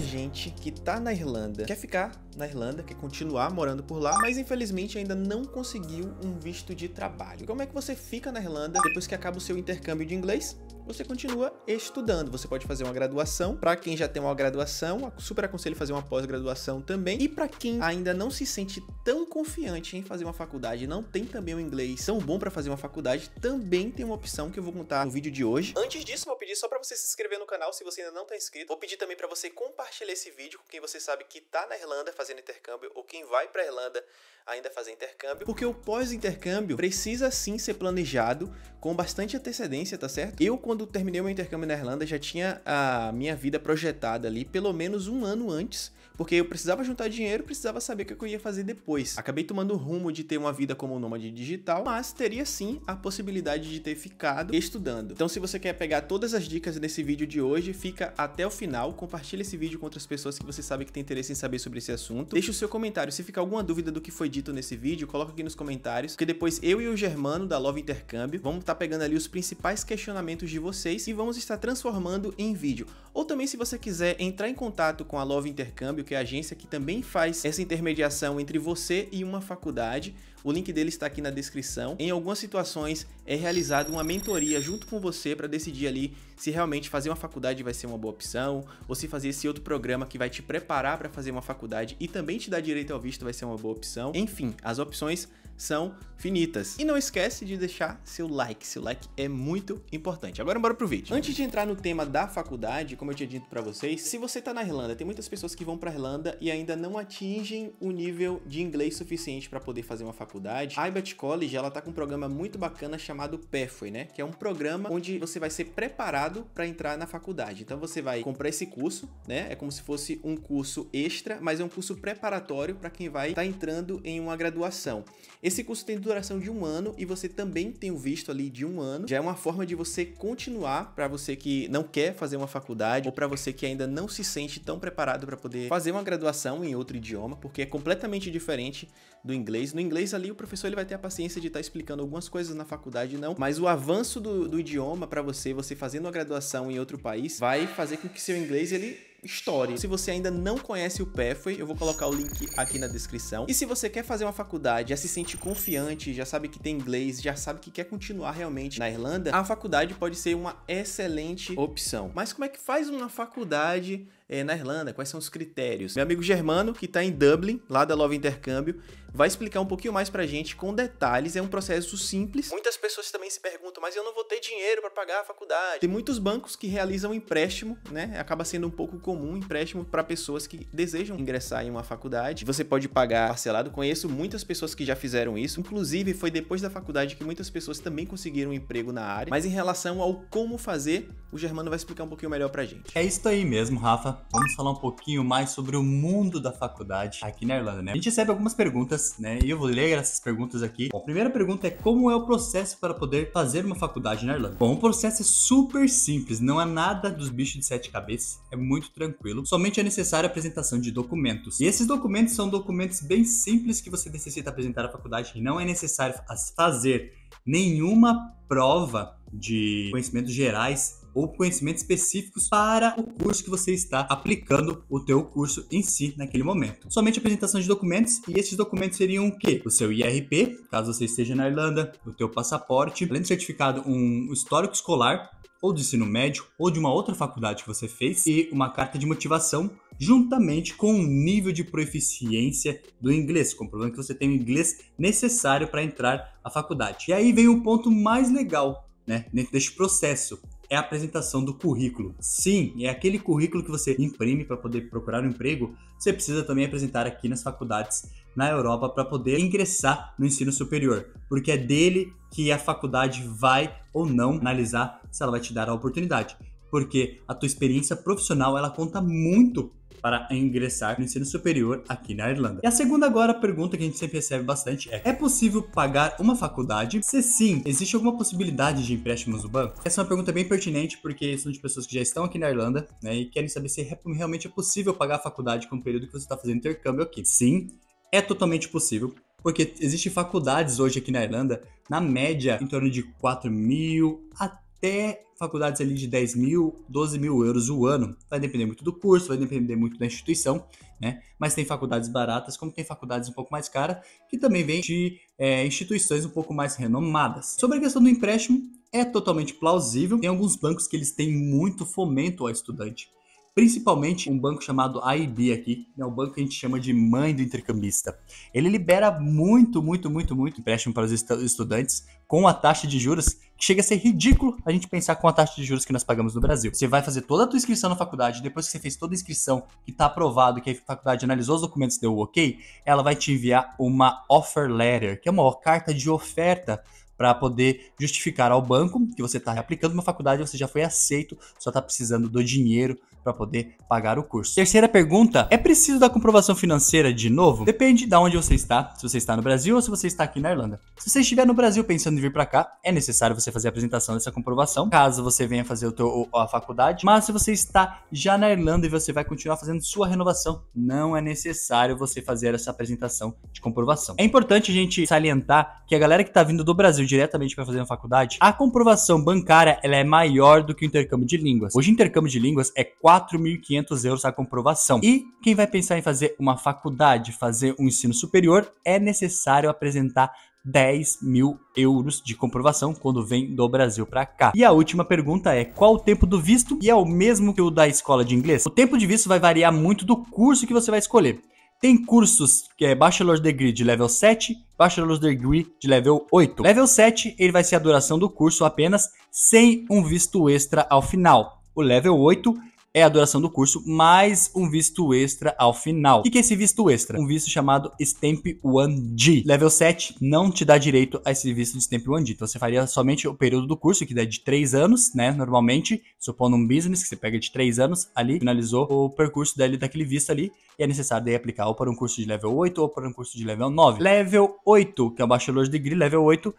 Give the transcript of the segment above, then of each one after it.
gente que tá na Irlanda, quer ficar na Irlanda, quer continuar morando por lá, mas infelizmente ainda não conseguiu um visto de trabalho. Como é que você fica na Irlanda depois que acaba o seu intercâmbio de inglês? Você continua estudando. Você pode fazer uma graduação. Para quem já tem uma graduação, super aconselho fazer uma pós-graduação também. E para quem ainda não se sente tão confiante em fazer uma faculdade, não tem também o um inglês tão bom para fazer uma faculdade, também tem uma opção que eu vou contar no vídeo de hoje. Antes disso, vou pedir só para você se inscrever no canal se você ainda não está inscrito. Vou pedir também para você compartilhar esse vídeo com quem você sabe que está na Irlanda fazendo intercâmbio ou quem vai para Irlanda ainda fazer intercâmbio, porque o pós-intercâmbio precisa sim ser planejado com bastante antecedência, tá certo? Eu, quando terminei o meu intercâmbio na Irlanda, já tinha a minha vida projetada ali pelo menos um ano antes porque eu precisava juntar dinheiro, precisava saber o que eu ia fazer depois. Acabei tomando o rumo de ter uma vida como nômade digital, mas teria sim a possibilidade de ter ficado estudando. Então se você quer pegar todas as dicas nesse vídeo de hoje, fica até o final, compartilha esse vídeo com outras pessoas que você sabe que tem interesse em saber sobre esse assunto. Deixa o seu comentário, se ficar alguma dúvida do que foi dito nesse vídeo, coloca aqui nos comentários, porque depois eu e o Germano da Love Intercâmbio vamos estar tá pegando ali os principais questionamentos de vocês e vamos estar transformando em vídeo. Ou também se você quiser entrar em contato com a Love Intercâmbio, que é a agência que também faz essa intermediação entre você e uma faculdade. O link dele está aqui na descrição. Em algumas situações é realizada uma mentoria junto com você para decidir ali se realmente fazer uma faculdade vai ser uma boa opção ou se fazer esse outro programa que vai te preparar para fazer uma faculdade e também te dar direito ao visto vai ser uma boa opção. Enfim, as opções são finitas. E não esquece de deixar seu like, seu like é muito importante. Agora bora pro vídeo. Antes de entrar no tema da faculdade, como eu tinha dito para vocês, se você tá na Irlanda, tem muitas pessoas que vão para Irlanda e ainda não atingem o nível de inglês suficiente para poder fazer uma faculdade. A IBET College, ela tá com um programa muito bacana chamado PEFWay, né? Que é um programa onde você vai ser preparado para entrar na faculdade. Então você vai comprar esse curso, né? É como se fosse um curso extra, mas é um curso preparatório para quem vai estar tá entrando em uma graduação. Esse curso tem duração de um ano e você também tem o visto ali de um ano. Já é uma forma de você continuar para você que não quer fazer uma faculdade ou para você que ainda não se sente tão preparado para poder fazer uma graduação em outro idioma, porque é completamente diferente do inglês. No inglês ali o professor ele vai ter a paciência de estar tá explicando algumas coisas na faculdade não, mas o avanço do, do idioma para você, você fazendo a graduação em outro país, vai fazer com que seu inglês ele Story. Se você ainda não conhece o Pathway, eu vou colocar o link aqui na descrição. E se você quer fazer uma faculdade, já se sente confiante, já sabe que tem inglês, já sabe que quer continuar realmente na Irlanda, a faculdade pode ser uma excelente opção. Mas como é que faz uma faculdade é, na Irlanda, quais são os critérios. Meu amigo Germano, que está em Dublin, lá da Love Intercâmbio, vai explicar um pouquinho mais para gente com detalhes, é um processo simples. Muitas pessoas também se perguntam, mas eu não vou ter dinheiro para pagar a faculdade. Tem muitos bancos que realizam empréstimo, né? Acaba sendo um pouco comum empréstimo para pessoas que desejam ingressar em uma faculdade. Você pode pagar parcelado. Conheço muitas pessoas que já fizeram isso. Inclusive, foi depois da faculdade que muitas pessoas também conseguiram um emprego na área. Mas em relação ao como fazer, o Germano vai explicar um pouquinho melhor pra gente. É isso aí mesmo, Rafa. Vamos falar um pouquinho mais sobre o mundo da faculdade aqui na Irlanda, né? A gente recebe algumas perguntas, né? E eu vou ler essas perguntas aqui. Bom, a primeira pergunta é como é o processo para poder fazer uma faculdade na Irlanda? Bom, o processo é super simples, não é nada dos bichos de sete cabeças, é muito tranquilo. Somente é necessária a apresentação de documentos. E esses documentos são documentos bem simples que você necessita apresentar à faculdade e não é necessário fazer nenhuma prova de conhecimentos gerais ou conhecimentos específicos para o curso que você está aplicando o teu curso em si naquele momento. Somente apresentação de documentos e esses documentos seriam o quê? O seu IRP, caso você esteja na Irlanda, o teu passaporte, além do certificado um histórico escolar ou de ensino médio ou de uma outra faculdade que você fez e uma carta de motivação juntamente com o nível de proficiência do inglês, comprovando que você tem o inglês necessário para entrar na faculdade. E aí vem o ponto mais legal, né, dentro deste processo, é a apresentação do currículo. Sim, é aquele currículo que você imprime para poder procurar um emprego, você precisa também apresentar aqui nas faculdades na Europa para poder ingressar no ensino superior, porque é dele que a faculdade vai ou não analisar se ela vai te dar a oportunidade. Porque a tua experiência profissional, ela conta muito para ingressar no ensino superior aqui na Irlanda. E a segunda agora pergunta que a gente sempre recebe bastante é: é possível pagar uma faculdade? Se sim, existe alguma possibilidade de empréstimos no banco? Essa é uma pergunta bem pertinente porque são de pessoas que já estão aqui na Irlanda, né, e querem saber se é realmente é possível pagar a faculdade com o período que você está fazendo intercâmbio aqui. Sim, é totalmente possível, porque existem faculdades hoje aqui na Irlanda, na média, em torno de 4 mil a até faculdades ali de 10 mil, 12 mil euros o ano. Vai depender muito do curso, vai depender muito da instituição, né? Mas tem faculdades baratas, como tem faculdades um pouco mais caras, que também vêm de é, instituições um pouco mais renomadas. Sobre a questão do empréstimo, é totalmente plausível. Tem alguns bancos que eles têm muito fomento ao estudante. Principalmente um banco chamado AIB aqui, é o banco que a gente chama de mãe do intercambista. Ele libera muito, muito, muito, muito empréstimo para os estudantes com a taxa de juros chega a ser ridículo a gente pensar com a taxa de juros que nós pagamos no Brasil. Você vai fazer toda a tua inscrição na faculdade, depois que você fez toda a inscrição e está aprovado, que a faculdade analisou os documentos e deu o ok, ela vai te enviar uma offer letter, que é uma carta de oferta para poder justificar ao banco que você está reaplicando uma faculdade, você já foi aceito, só está precisando do dinheiro para poder pagar o curso. Terceira pergunta: é preciso da comprovação financeira de novo? Depende de onde você está, se você está no Brasil ou se você está aqui na Irlanda. Se você estiver no Brasil pensando em vir para cá, é necessário você fazer a apresentação dessa comprovação, caso você venha fazer teu, a faculdade. Mas se você está já na Irlanda e você vai continuar fazendo sua renovação, não é necessário você fazer essa apresentação de comprovação. É importante a gente salientar que a galera que está vindo do Brasil diretamente para fazer na faculdade, a comprovação bancária ela é maior do que o intercâmbio de línguas. Hoje, intercâmbio de línguas é 4.500 euros a comprovação. E quem vai pensar em fazer uma faculdade, fazer um ensino superior, é necessário apresentar 10 mil euros de comprovação quando vem do Brasil para cá. E a última pergunta é qual o tempo do visto? E é o mesmo que o da escola de inglês? O tempo de visto vai variar muito do curso que você vai escolher. Tem cursos que é Bachelor's Degree de level 7, Bachelor's Degree de level 8. Level 7, ele vai ser a duração do curso apenas sem um visto extra ao final. O level 8 é a duração do curso, mais um visto extra ao final. O que é esse visto extra? Um visto chamado Stamp 1G. Level 7 não te dá direito a esse visto de Stamp 1G. Então você faria somente o período do curso, que é de 3 anos, né? Normalmente, supondo um business, que você pega de 3 anos ali, finalizou o percurso dele, daquele visto ali, e é necessário daí aplicar ou para um curso de level 8 ou para um curso de level 9. Level 8, que é o Bachelor's Degree, level 8,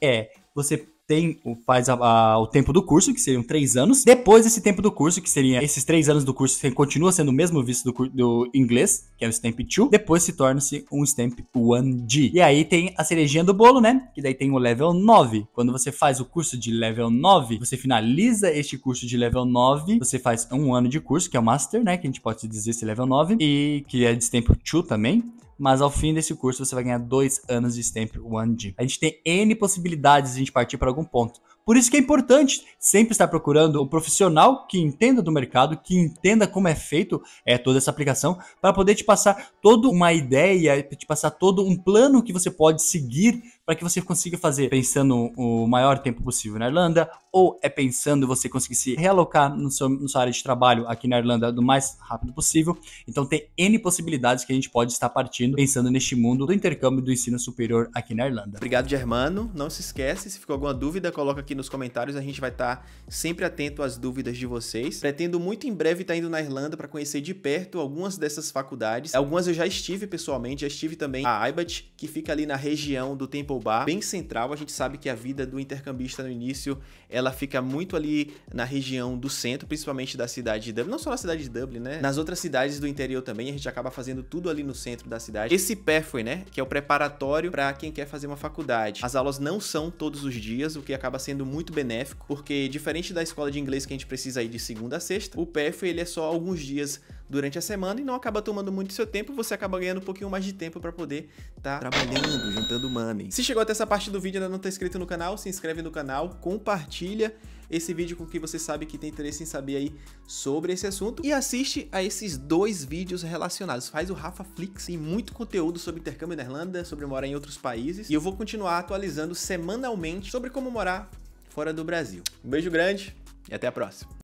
é você tem, o faz a, a, o tempo do curso, que seriam três anos. Depois desse tempo do curso, que seria esses três anos do curso, que continua sendo o mesmo visto do, do inglês, que é o Stamp 2. Depois se torna-se um Stamp 1G. E aí tem a cerejinha do bolo, né? Que daí tem o level 9. Quando você faz o curso de level 9, você finaliza este curso de level 9. Você faz um ano de curso, que é o Master, né? Que a gente pode dizer esse level 9. E que é de Stamp 2 também mas ao fim desse curso você vai ganhar dois anos de Stamp one Gym. A gente tem N possibilidades de a gente partir para algum ponto. Por isso que é importante sempre estar procurando um profissional que entenda do mercado, que entenda como é feito é, toda essa aplicação, para poder te passar toda uma ideia, te passar todo um plano que você pode seguir para que você consiga fazer pensando o maior tempo possível na Irlanda, ou é pensando você conseguir se realocar no seu, no seu área de trabalho aqui na Irlanda do mais rápido possível. Então tem N possibilidades que a gente pode estar partindo pensando neste mundo do intercâmbio do ensino superior aqui na Irlanda. Obrigado, Germano. Não se esquece, se ficou alguma dúvida, coloca aqui aqui nos comentários, a gente vai estar tá sempre atento às dúvidas de vocês. Pretendo muito em breve estar tá indo na Irlanda para conhecer de perto algumas dessas faculdades. Algumas eu já estive pessoalmente, já estive também a IBAT, que fica ali na região do Temple Bar, bem central. A gente sabe que a vida do intercambista no início, ela fica muito ali na região do centro, principalmente da cidade de Dublin, não só na cidade de Dublin, né? Nas outras cidades do interior também, a gente acaba fazendo tudo ali no centro da cidade. Esse pathway, né, que é o preparatório para quem quer fazer uma faculdade. As aulas não são todos os dias, o que acaba sendo sendo muito benéfico, porque diferente da escola de inglês que a gente precisa ir de segunda a sexta, o PF ele é só alguns dias durante a semana e não acaba tomando muito seu tempo, você acaba ganhando um pouquinho mais de tempo para poder estar tá trabalhando, juntando money. Se chegou até essa parte do vídeo e ainda não está inscrito no canal, se inscreve no canal, compartilha esse vídeo com quem você sabe que tem interesse em saber aí sobre esse assunto e assiste a esses dois vídeos relacionados. Faz o Rafa Flix e muito conteúdo sobre intercâmbio na Irlanda, sobre morar em outros países e eu vou continuar atualizando semanalmente sobre como morar fora do Brasil. Um beijo grande e até a próxima.